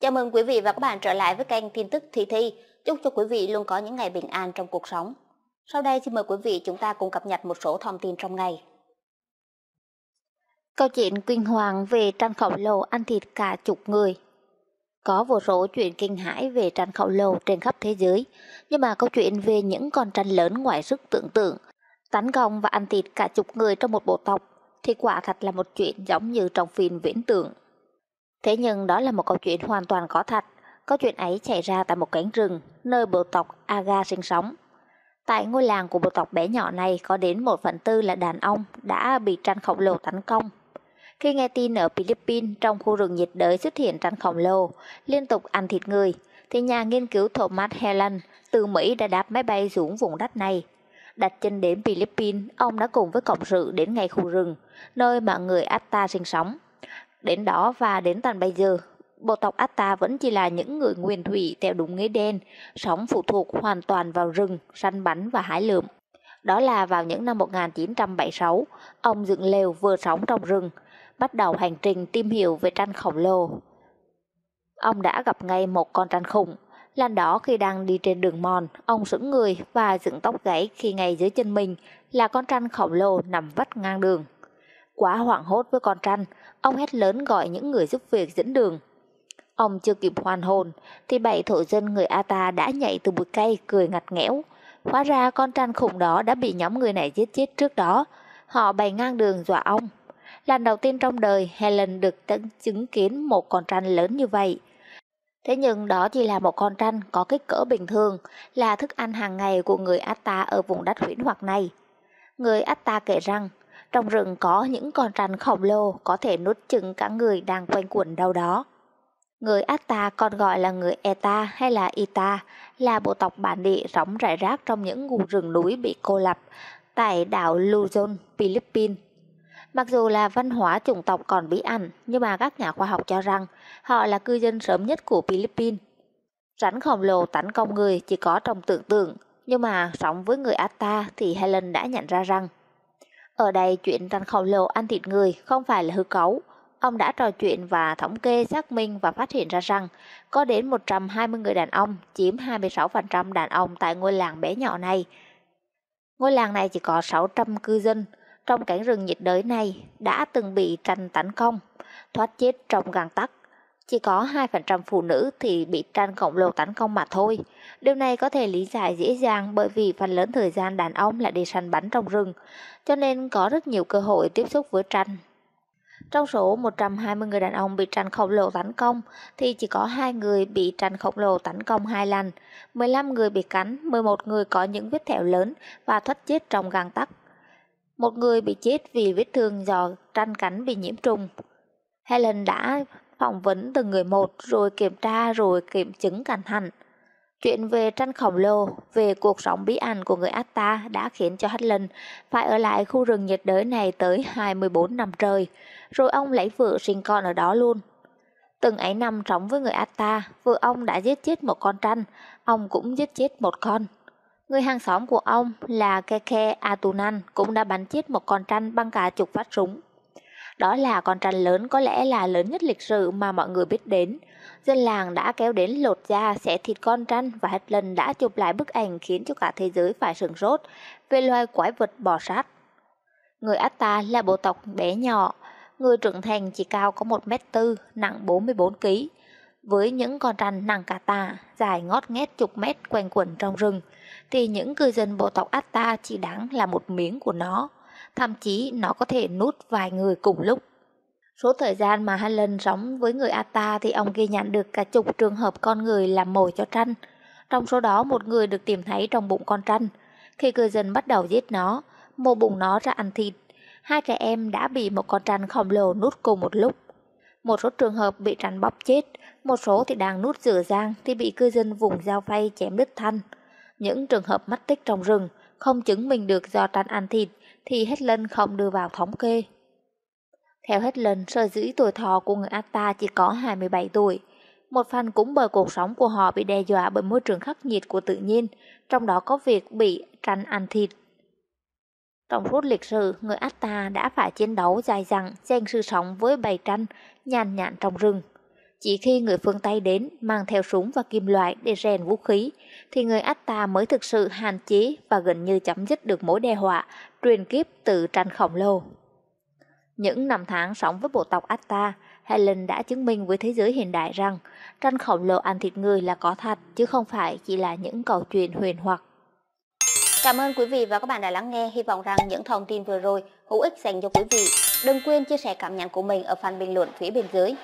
Chào mừng quý vị và các bạn trở lại với kênh tin tức Thi Thi. Chúc cho quý vị luôn có những ngày bình an trong cuộc sống. Sau đây xin mời quý vị chúng ta cùng cập nhật một số thông tin trong ngày. Câu chuyện kinh hoàng về trăn khổng lồ ăn thịt cả chục người có vô số chuyện kinh hãi về trăn khổng lồ trên khắp thế giới, nhưng mà câu chuyện về những con trăn lớn ngoài sức tưởng tượng, tấn công và ăn thịt cả chục người trong một bộ tộc thì quả thật là một chuyện giống như trong phim viễn tưởng. Thế nhưng đó là một câu chuyện hoàn toàn có thật. Câu chuyện ấy xảy ra tại một cánh rừng, nơi bộ tộc Aga sinh sống. Tại ngôi làng của bộ tộc bé nhỏ này có đến một phần tư là đàn ông đã bị tranh khổng lồ tấn công. Khi nghe tin ở Philippines trong khu rừng nhiệt đới xuất hiện tranh khổng lồ, liên tục ăn thịt người, thì nhà nghiên cứu Thomas Helen từ Mỹ đã đáp máy bay xuống vùng đất này. Đặt chân đến Philippines, ông đã cùng với cộng sự đến ngay khu rừng, nơi mà người Atta sinh sống. Đến đó và đến tận bây giờ, bộ tộc Atta vẫn chỉ là những người nguyên thủy theo đúng nghĩa đen, sống phụ thuộc hoàn toàn vào rừng, săn bắn và hái lượm. Đó là vào những năm 1976, ông dựng lều vừa sống trong rừng, bắt đầu hành trình tìm hiểu về tranh khổng lồ. Ông đã gặp ngay một con tranh khủng. Lần đó khi đang đi trên đường mòn, ông sững người và dựng tóc gãy khi ngay dưới chân mình là con tranh khổng lồ nằm vắt ngang đường. Quá hoảng hốt với con trăn, ông hét lớn gọi những người giúp việc dẫn đường. Ông chưa kịp hoàn hồn, thì bảy thổ dân người Ata đã nhảy từ bụi cây cười ngặt nghẽo. Hóa ra con trăn khủng đó đã bị nhóm người này giết chết trước đó. Họ bày ngang đường dọa ông. Lần đầu tiên trong đời, Helen được tận chứng kiến một con trăn lớn như vậy. Thế nhưng đó chỉ là một con trăn có kích cỡ bình thường, là thức ăn hàng ngày của người Atta ở vùng đất huyễn hoặc này. Người Atta kể rằng, trong rừng có những con rắn khổng lồ có thể nuốt chừng cả người đang quanh quẩn đâu đó. Người Atta còn gọi là người Eta hay là Ita, là bộ tộc bản địa sống rải rác trong những ngụ rừng núi bị cô lập tại đảo Luzon, Philippines. Mặc dù là văn hóa chủng tộc còn bí ẩn, nhưng mà các nhà khoa học cho rằng họ là cư dân sớm nhất của Philippines. Rắn khổng lồ tấn công người chỉ có trong tưởng tượng, nhưng mà sống với người Atta thì Helen đã nhận ra rằng ở đây chuyện tranh khổng lồ ăn thịt người không phải là hư cấu. Ông đã trò chuyện và thống kê xác minh và phát hiện ra rằng có đến 120 người đàn ông, chiếm 26% đàn ông tại ngôi làng bé nhỏ này. Ngôi làng này chỉ có 600 cư dân, trong cảnh rừng nhiệt đới này đã từng bị tranh tấn công, thoát chết trong găng tắc chỉ có 2% phụ nữ thì bị trăn cộng lồ tấn công mà thôi. Điều này có thể lý giải dễ dàng bởi vì phần lớn thời gian đàn ông là đi săn bắn trong rừng, cho nên có rất nhiều cơ hội tiếp xúc với tranh. Trong số 120 người đàn ông bị tranh khổng lồ tấn công thì chỉ có 2 người bị tranh khổng lồ tấn công hai lần, 15 người bị cắn, 11 người có những vết thẹo lớn và thoát chết trong gang tắc. Một người bị chết vì vết thương do tranh cắn bị nhiễm trùng. Helen đã phỏng vấn từng người một rồi kiểm tra rồi kiểm chứng cẩn thận. Chuyện về tranh khổng lồ, về cuộc sống bí ẩn của người Atta đã khiến cho Helen phải ở lại khu rừng nhiệt đới này tới 24 năm trời, rồi ông lấy vợ sinh con ở đó luôn. Từng ấy năm sống với người Atta, vợ ông đã giết chết một con tranh, ông cũng giết chết một con. Người hàng xóm của ông là Keke Atunan cũng đã bắn chết một con tranh bằng cả chục phát súng. Đó là con trăn lớn có lẽ là lớn nhất lịch sử mà mọi người biết đến. Dân làng đã kéo đến lột da xẻ thịt con trăn và hết lần đã chụp lại bức ảnh khiến cho cả thế giới phải sửng sốt về loài quái vật bò sát. Người Atta là bộ tộc bé nhỏ, người trưởng thành chỉ cao có 1m4, nặng 44kg. Với những con rắn nặng cả tà, dài ngót nghét chục mét quanh quẩn trong rừng, thì những cư dân bộ tộc Atta chỉ đáng là một miếng của nó thậm chí nó có thể nút vài người cùng lúc. Số thời gian mà Helen sống với người Ata thì ông ghi nhận được cả chục trường hợp con người làm mồi cho tranh. Trong số đó một người được tìm thấy trong bụng con tranh. Khi cư dân bắt đầu giết nó, mổ bụng nó ra ăn thịt, hai trẻ em đã bị một con tranh khổng lồ nút cùng một lúc. Một số trường hợp bị tranh bóp chết, một số thì đang nút rửa giang thì bị cư dân vùng dao phay chém đứt thanh. Những trường hợp mất tích trong rừng không chứng minh được do tranh ăn thịt thì hết Hedlin không đưa vào thống kê. Theo hết Hedlin, sơ dĩ tuổi thọ của người Atta chỉ có 27 tuổi. Một phần cũng bởi cuộc sống của họ bị đe dọa bởi môi trường khắc nghiệt của tự nhiên, trong đó có việc bị tranh ăn thịt. Trong suốt lịch sử, người Atta đã phải chiến đấu dài dẳng, giành sự sống với bầy tranh, nhàn nhạn trong rừng – chỉ khi người phương Tây đến mang theo súng và kim loại để rèn vũ khí, thì người Át ta mới thực sự hạn chế và gần như chấm dứt được mối đe họa truyền kiếp từ tranh khổng lồ. Những năm tháng sống với bộ tộc Át ta, Helen đã chứng minh với thế giới hiện đại rằng tranh khổng lồ ăn thịt người là có thật chứ không phải chỉ là những câu chuyện huyền hoặc. Cảm ơn quý vị và các bạn đã lắng nghe. Hy vọng rằng những thông tin vừa rồi hữu ích dành cho quý vị. Đừng quên chia sẻ cảm nhận của mình ở phần bình luận phía bên dưới.